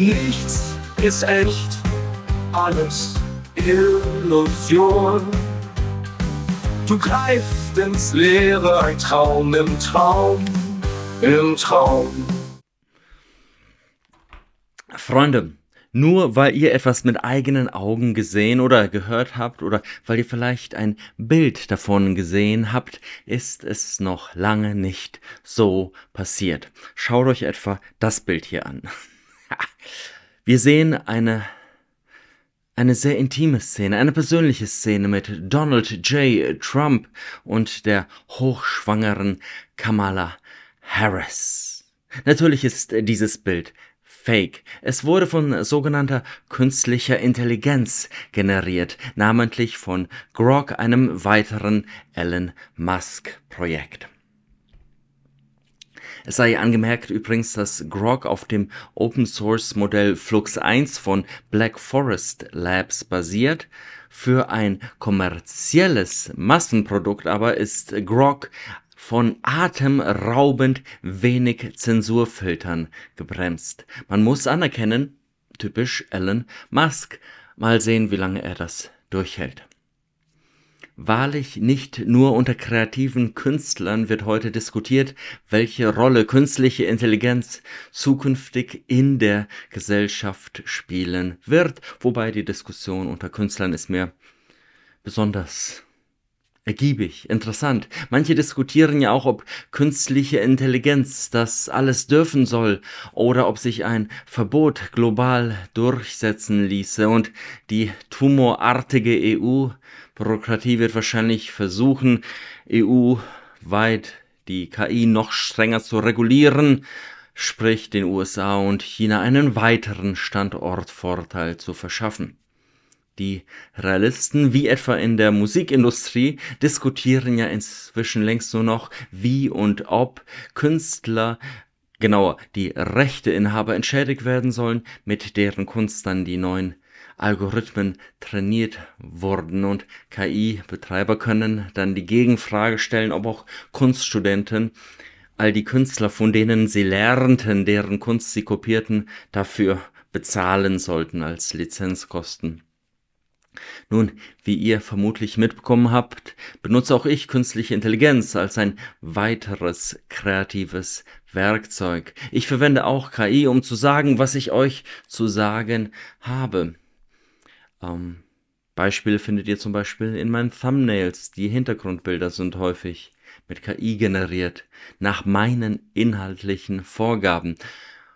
Nichts ist echt, alles Illusion. Du greifst ins Leere, ein Traum im Traum, im Traum. Freunde, nur weil ihr etwas mit eigenen Augen gesehen oder gehört habt oder weil ihr vielleicht ein Bild davon gesehen habt, ist es noch lange nicht so passiert. Schaut euch etwa das Bild hier an. Wir sehen eine, eine sehr intime Szene, eine persönliche Szene mit Donald J. Trump und der hochschwangeren Kamala Harris. Natürlich ist dieses Bild Fake. Es wurde von sogenannter künstlicher Intelligenz generiert, namentlich von Grog, einem weiteren Elon Musk Projekt. Es sei angemerkt übrigens, dass Grog auf dem Open Source Modell Flux 1 von Black Forest Labs basiert. Für ein kommerzielles Massenprodukt aber ist Grog von atemraubend wenig Zensurfiltern gebremst. Man muss anerkennen, typisch Elon Musk. Mal sehen, wie lange er das durchhält. Wahrlich nicht nur unter kreativen Künstlern wird heute diskutiert, welche Rolle künstliche Intelligenz zukünftig in der Gesellschaft spielen wird, wobei die Diskussion unter Künstlern ist mir besonders ergiebig, interessant. Manche diskutieren ja auch, ob künstliche Intelligenz das alles dürfen soll oder ob sich ein Verbot global durchsetzen ließe und die tumorartige EU Bürokratie wird wahrscheinlich versuchen, EU-weit die KI noch strenger zu regulieren, sprich den USA und China einen weiteren Standortvorteil zu verschaffen. Die Realisten, wie etwa in der Musikindustrie, diskutieren ja inzwischen längst nur noch, wie und ob Künstler, genauer die Rechteinhaber entschädigt werden sollen, mit deren Kunst dann die neuen Algorithmen trainiert wurden und KI-Betreiber können dann die Gegenfrage stellen, ob auch Kunststudenten all die Künstler, von denen sie lernten, deren Kunst sie kopierten, dafür bezahlen sollten als Lizenzkosten. Nun, wie ihr vermutlich mitbekommen habt, benutze auch ich künstliche Intelligenz als ein weiteres kreatives Werkzeug. Ich verwende auch KI, um zu sagen, was ich euch zu sagen habe. Ähm, Beispiele findet ihr zum Beispiel in meinen Thumbnails. Die Hintergrundbilder sind häufig mit KI generiert, nach meinen inhaltlichen Vorgaben.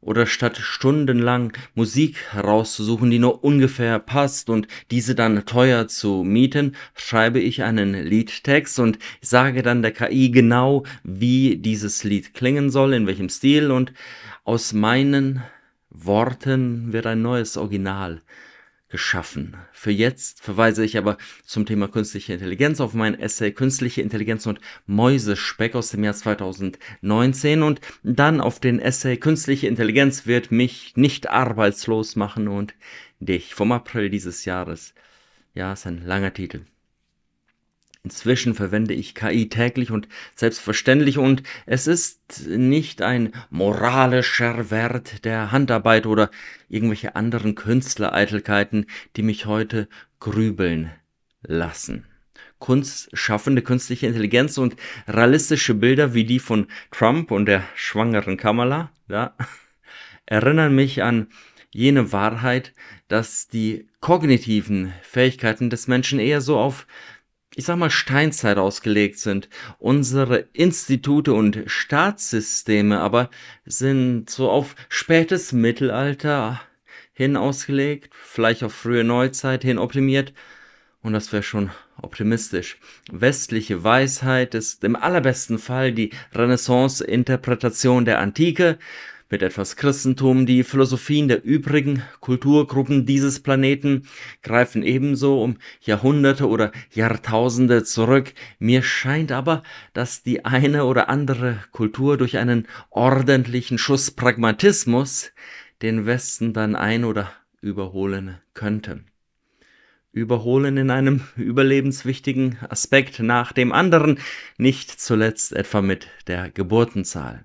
Oder statt stundenlang Musik herauszusuchen, die nur ungefähr passt und diese dann teuer zu mieten, schreibe ich einen Liedtext und sage dann der KI genau, wie dieses Lied klingen soll, in welchem Stil und aus meinen Worten wird ein neues Original geschaffen. Für jetzt verweise ich aber zum Thema künstliche Intelligenz auf mein Essay Künstliche Intelligenz und Mäusespeck aus dem Jahr 2019 und dann auf den Essay Künstliche Intelligenz wird mich nicht arbeitslos machen und dich vom April dieses Jahres. Ja, ist ein langer Titel. Inzwischen verwende ich KI täglich und selbstverständlich und es ist nicht ein moralischer Wert der Handarbeit oder irgendwelche anderen Künstlereitelkeiten, die mich heute grübeln lassen. Kunstschaffende künstliche Intelligenz und realistische Bilder wie die von Trump und der schwangeren Kamala ja, erinnern mich an jene Wahrheit, dass die kognitiven Fähigkeiten des Menschen eher so auf ich sag mal, Steinzeit ausgelegt sind. Unsere Institute und Staatssysteme aber sind so auf spätes Mittelalter hin ausgelegt, vielleicht auf frühe Neuzeit hin optimiert. Und das wäre schon optimistisch. Westliche Weisheit ist im allerbesten Fall die Renaissance-Interpretation der Antike mit etwas Christentum, die Philosophien der übrigen Kulturgruppen dieses Planeten greifen ebenso um Jahrhunderte oder Jahrtausende zurück. Mir scheint aber, dass die eine oder andere Kultur durch einen ordentlichen Schuss Pragmatismus den Westen dann ein- oder überholen könnte überholen in einem überlebenswichtigen Aspekt nach dem anderen, nicht zuletzt etwa mit der Geburtenzahl.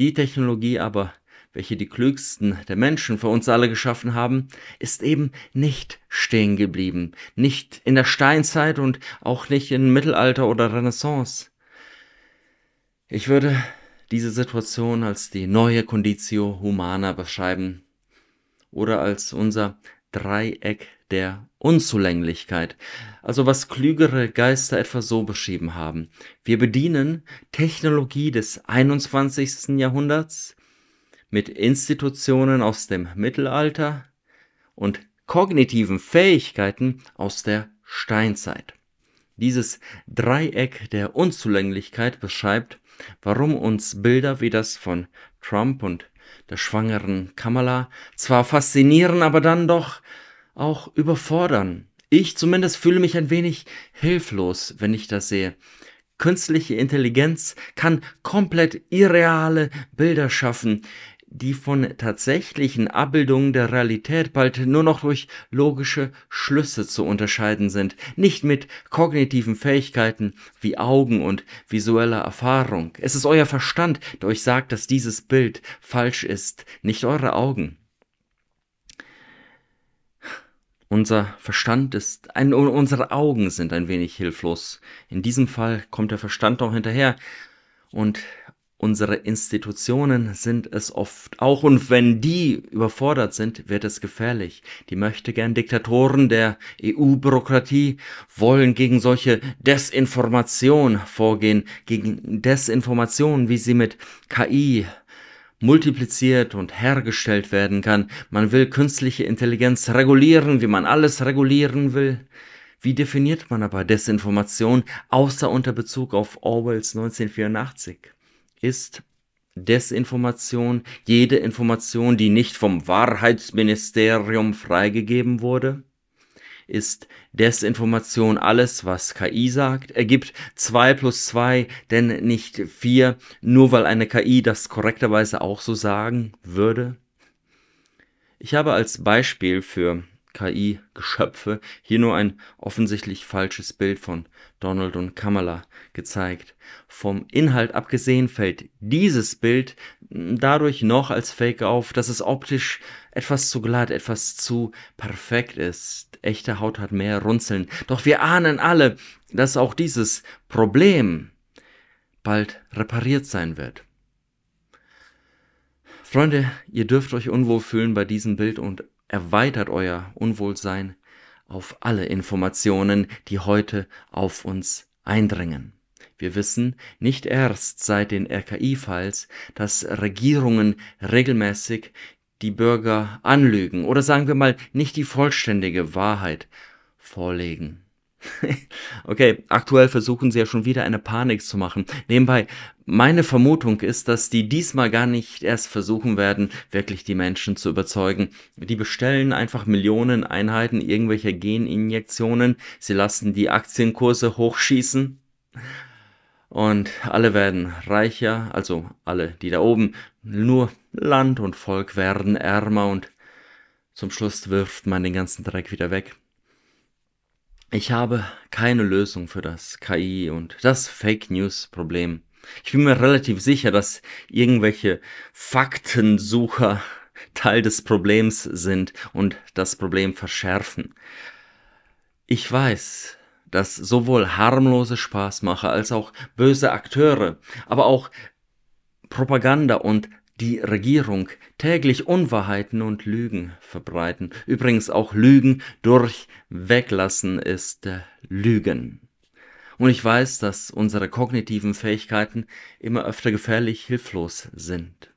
Die Technologie aber, welche die klügsten der Menschen für uns alle geschaffen haben, ist eben nicht stehen geblieben, nicht in der Steinzeit und auch nicht im Mittelalter oder Renaissance. Ich würde diese Situation als die neue Conditio Humana beschreiben oder als unser Dreieck der Unzulänglichkeit. Also was klügere Geister etwa so beschrieben haben. Wir bedienen Technologie des 21. Jahrhunderts mit Institutionen aus dem Mittelalter und kognitiven Fähigkeiten aus der Steinzeit. Dieses Dreieck der Unzulänglichkeit beschreibt, warum uns Bilder wie das von Trump und der schwangeren Kamala zwar faszinieren, aber dann doch auch überfordern. Ich zumindest fühle mich ein wenig hilflos, wenn ich das sehe. Künstliche Intelligenz kann komplett irreale Bilder schaffen, die von tatsächlichen Abbildungen der Realität bald nur noch durch logische Schlüsse zu unterscheiden sind, nicht mit kognitiven Fähigkeiten wie Augen und visueller Erfahrung. Es ist euer Verstand, der euch sagt, dass dieses Bild falsch ist, nicht eure Augen. Unser Verstand ist, ein, unsere Augen sind ein wenig hilflos. In diesem Fall kommt der Verstand noch hinterher und Unsere Institutionen sind es oft auch, und wenn die überfordert sind, wird es gefährlich. Die möchte gern Diktatoren der EU-Bürokratie wollen gegen solche Desinformation vorgehen, gegen Desinformation, wie sie mit KI multipliziert und hergestellt werden kann. Man will künstliche Intelligenz regulieren, wie man alles regulieren will. Wie definiert man aber Desinformation außer unter Bezug auf Orwells 1984? ist Desinformation, jede Information, die nicht vom Wahrheitsministerium freigegeben wurde, ist Desinformation. Alles, was KI sagt, ergibt 2 plus 2, denn nicht 4, nur weil eine KI das korrekterweise auch so sagen würde. Ich habe als Beispiel für KI-Geschöpfe hier nur ein offensichtlich falsches Bild von Donald und Kamala gezeigt. Vom Inhalt abgesehen fällt dieses Bild dadurch noch als Fake auf, dass es optisch etwas zu glatt, etwas zu perfekt ist. Echte Haut hat mehr Runzeln. Doch wir ahnen alle, dass auch dieses Problem bald repariert sein wird. Freunde, ihr dürft euch unwohl fühlen bei diesem Bild und erweitert euer Unwohlsein auf alle Informationen, die heute auf uns eindringen. Wir wissen nicht erst seit den rki files dass Regierungen regelmäßig die Bürger anlügen oder sagen wir mal nicht die vollständige Wahrheit vorlegen. okay, aktuell versuchen sie ja schon wieder eine Panik zu machen. Nebenbei, meine Vermutung ist, dass die diesmal gar nicht erst versuchen werden, wirklich die Menschen zu überzeugen. Die bestellen einfach Millionen Einheiten irgendwelcher Geninjektionen, sie lassen die Aktienkurse hochschießen und alle werden reicher, also alle, die da oben, nur Land und Volk werden ärmer und zum Schluss wirft man den ganzen Dreck wieder weg. Ich habe keine Lösung für das KI und das Fake News Problem. Ich bin mir relativ sicher, dass irgendwelche Faktensucher Teil des Problems sind und das Problem verschärfen. Ich weiß, dass sowohl harmlose Spaßmacher als auch böse Akteure, aber auch Propaganda und die Regierung täglich Unwahrheiten und Lügen verbreiten. Übrigens auch Lügen durch Weglassen ist äh, Lügen. Und ich weiß, dass unsere kognitiven Fähigkeiten immer öfter gefährlich hilflos sind.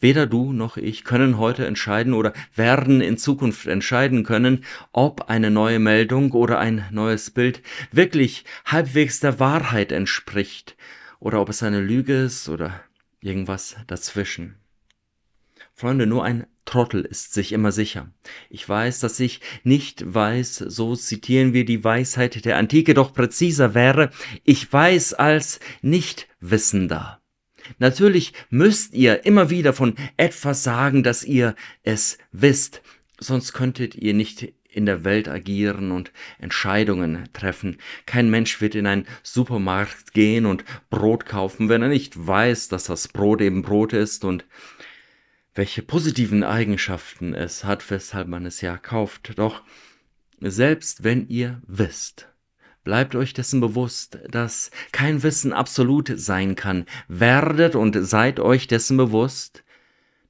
Weder du noch ich können heute entscheiden oder werden in Zukunft entscheiden können, ob eine neue Meldung oder ein neues Bild wirklich halbwegs der Wahrheit entspricht oder ob es eine Lüge ist oder irgendwas dazwischen. Freunde, nur ein Trottel ist sich immer sicher. Ich weiß, dass ich nicht weiß, so zitieren wir die Weisheit der Antike, doch präziser wäre, ich weiß als Nichtwissender. Natürlich müsst ihr immer wieder von etwas sagen, dass ihr es wisst, sonst könntet ihr nicht in der Welt agieren und Entscheidungen treffen. Kein Mensch wird in einen Supermarkt gehen und Brot kaufen, wenn er nicht weiß, dass das Brot eben Brot ist und welche positiven Eigenschaften es hat, weshalb man es ja kauft. Doch selbst wenn ihr wisst, Bleibt euch dessen bewusst, dass kein Wissen absolut sein kann. Werdet und seid euch dessen bewusst,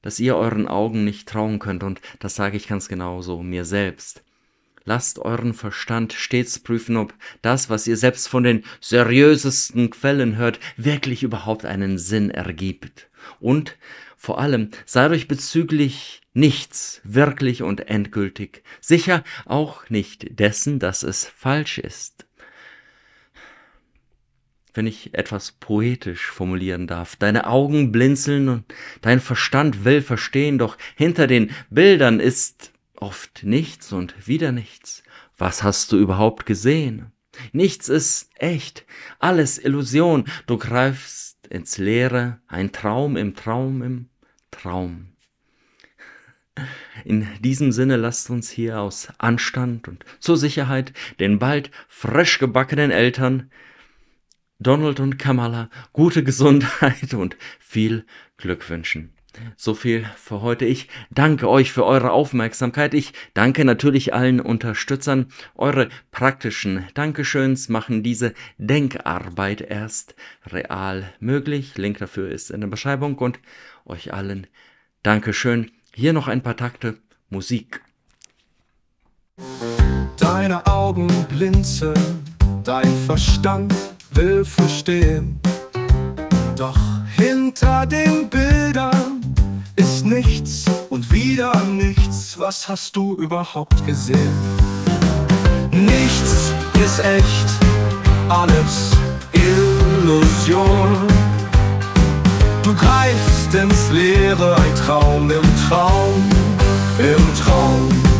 dass ihr euren Augen nicht trauen könnt. Und das sage ich ganz genauso mir selbst lasst euren Verstand stets prüfen, ob das, was ihr selbst von den seriösesten Quellen hört, wirklich überhaupt einen Sinn ergibt. Und vor allem seid euch bezüglich nichts wirklich und endgültig sicher, auch nicht dessen, dass es falsch ist. Wenn ich etwas poetisch formulieren darf, deine Augen blinzeln und dein Verstand will verstehen, doch hinter den Bildern ist oft nichts und wieder nichts. Was hast du überhaupt gesehen? Nichts ist echt, alles Illusion. Du greifst ins Leere, ein Traum im Traum im Traum. In diesem Sinne lasst uns hier aus Anstand und zur Sicherheit den bald frisch gebackenen Eltern Donald und Kamala gute Gesundheit und viel Glück wünschen. So viel für heute. Ich danke euch für eure Aufmerksamkeit. Ich danke natürlich allen Unterstützern. Eure praktischen Dankeschöns machen diese Denkarbeit erst real möglich. Link dafür ist in der Beschreibung und euch allen Dankeschön. Hier noch ein paar Takte Musik. Deine Augen blinzeln, dein Verstand will verstehen. Doch hinter den Bildern nichts und wieder nichts. Was hast du überhaupt gesehen? Nichts ist echt, alles Illusion. Du greifst ins Leere, ein Traum im Traum, im Traum.